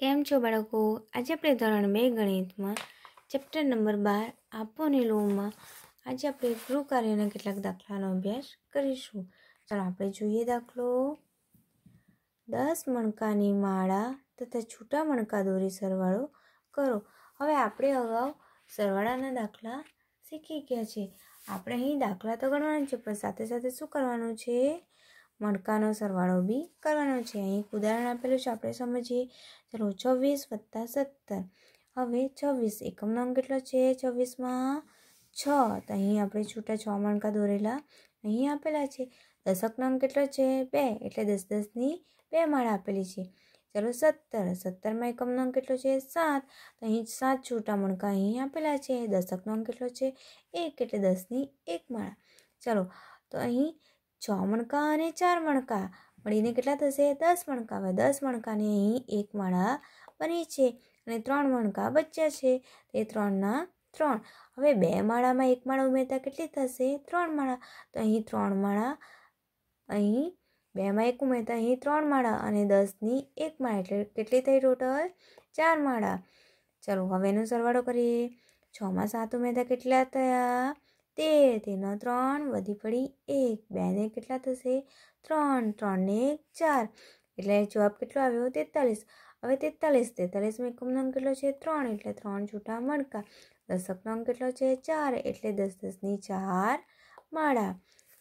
કેમ છો બાળકો આજે આપણે ધોરણ બે ગણિતમાં ચેપ્ટર નંબર બાર આપો અને લોમાં આજે આપણે ગૃહ કાર્યના કેટલાક દાખલાનો અભ્યાસ કરીશું ચાલો આપણે જોઈએ દાખલો દસ મણકાની માળા તથા છૂટા મણકા દોરી સરવાળો કરો હવે આપણે અગાઉ સરવાળાના દાખલા શીખી ગયા છે આપણે અહીં દાખલા તો ગણવાના છે પણ સાથે સાથે શું કરવાનું છે મણકાનો સરવાળો બી કરવાનો છે અહીં એક ઉદાહરણ આપેલું છે આપણે સમજીએ ચલો છવ્વીસ વત્તા સત્તર હવે છવ્વીસ એકમનો અંક કેટલો છે છવ્વીસમાં છ તો અહીં આપણે છૂટા છ મણકા દોરેલા અહીં આપેલા છે દશકનો અંક કેટલો છે બે એટલે દસ દસની બે માળા આપેલી છે ચલો સત્તર સત્તરમાં એકમનો અંક કેટલો છે સાત તો અહીં સાત છૂટા મણકા અહીં આપેલા છે દશકનો અંક કેટલો છે એક એટલે દસની એક માળા ચલો તો અહીં છ મણકા અને ચાર મણકા મળીને કેટલા થશે દસ મણકા હવે દસ મણકાને અહીં એક માળા બની છે અને ત્રણ મણકા બચ્યા છે તે ત્રણના ત્રણ હવે બે માળામાં એક માળા ઉમેરતા કેટલી થશે ત્રણ માળા તો અહીં ત્રણ માળા અહીં બેમાં એક ઉમેરતા અહીં ત્રણ માળા અને દસની એક માળા એટલે કેટલી થઈ ટોટલ ચાર માળા ચલો હવેનો સરવાળો કરીએ છમાં સાત ઉમેરતા કેટલા થયા તેર તેરનો ત્રણ વધી પડી એક બેને કેટલા થશે ત્રણ ત્રણને એક ચાર એટલે જવાબ કેટલો આવ્યો તેતાલીસ હવે તેતાલીસ તેતાલીસનો એકમનો અંક કેટલો છે ત્રણ એટલે ત્રણ છૂટા મણકા દશકનો અંક કેટલો છે ચાર એટલે દસ દસની ચાર માળા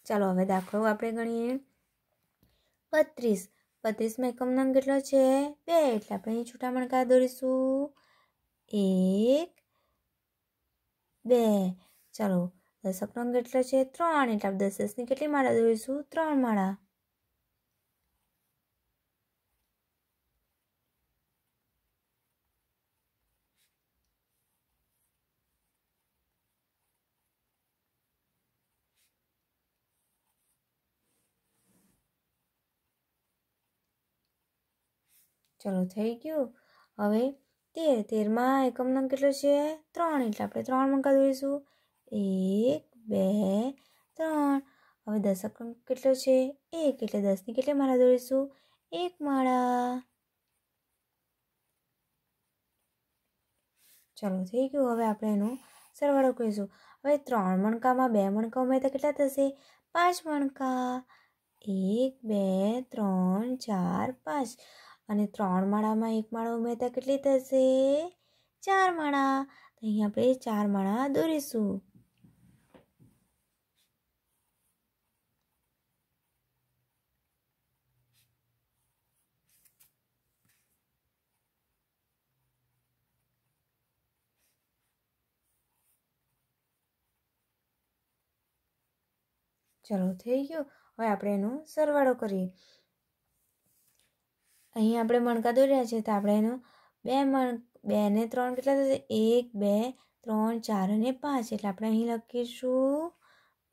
ચાલો હવે દાખલો આપણે ગણીએ બત્રીસ બત્રીસમાં એકમનો અંક કેટલો છે બે એટલે આપણે છૂટા મણકા દોરીશું એક બે ચાલો દશક અંક કેટલો છે ત્રણ એટલે આપણે દસ દસની કેટલી માળા દોરીશું ત્રણ માળા ચલો થઈ ગયું હવે તેર તેરમાં એકમનો કેટલો છે ત્રણ એટલે આપણે ત્રણ મકા દોરીશું એક બે ત્રણ હવે દશક અંક કેટલો છે એક એટલે દસની કેટલી માળા દોરીશું એક માળા ચાલો થઈ ગયું હવે આપણે એનું સરવાળો કહીશું હવે ત્રણ મણકામાં બે મણકા ઉમેરતા કેટલા થશે પાંચ મણકા એક બે ત્રણ ચાર પાંચ અને ત્રણ માળામાં એક માળા ઉમેરતા કેટલી થશે ચાર માળા અહીં આપણે ચાર માળા દોરીશું ચલો થઈ ગયું હવે આપણે એનો સરવાળો કરીએ અહીં આપણે મણકા દોર્યા છે તો આપણે એનો બે મણ બે ને ત્રણ કેટલા થશે એક બે ત્રણ ચાર અને પાંચ એટલે આપણે અહીં લખીશું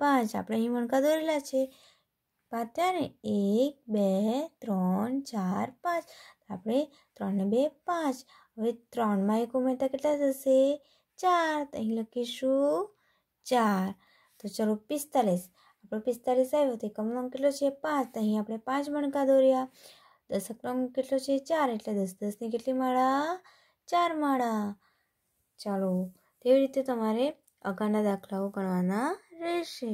પાંચ આપણે અહીં મણકા દોરેલા છે અત્યારે એક બે ત્રણ ચાર પાંચ આપણે ત્રણ બે પાંચ હવે ત્રણમાં એક ઉમેરતા કેટલા થશે ચાર અહીં લખીશું ચાર તો ચલો પિસ્તાલીસ આપણો પિસ્તાલીસ આવ્યો તો એકમનો અંક કેટલો છે પાંચ તો અહીં આપણે પાંચ મણકા દોર્યા દશકનો અંક કેટલો છે ચાર એટલે દસ દસની કેટલી માળા ચાર માળા ચાલો તેવી રીતે તમારે અગાઉના દાખલાઓ ગણવાના રહેશે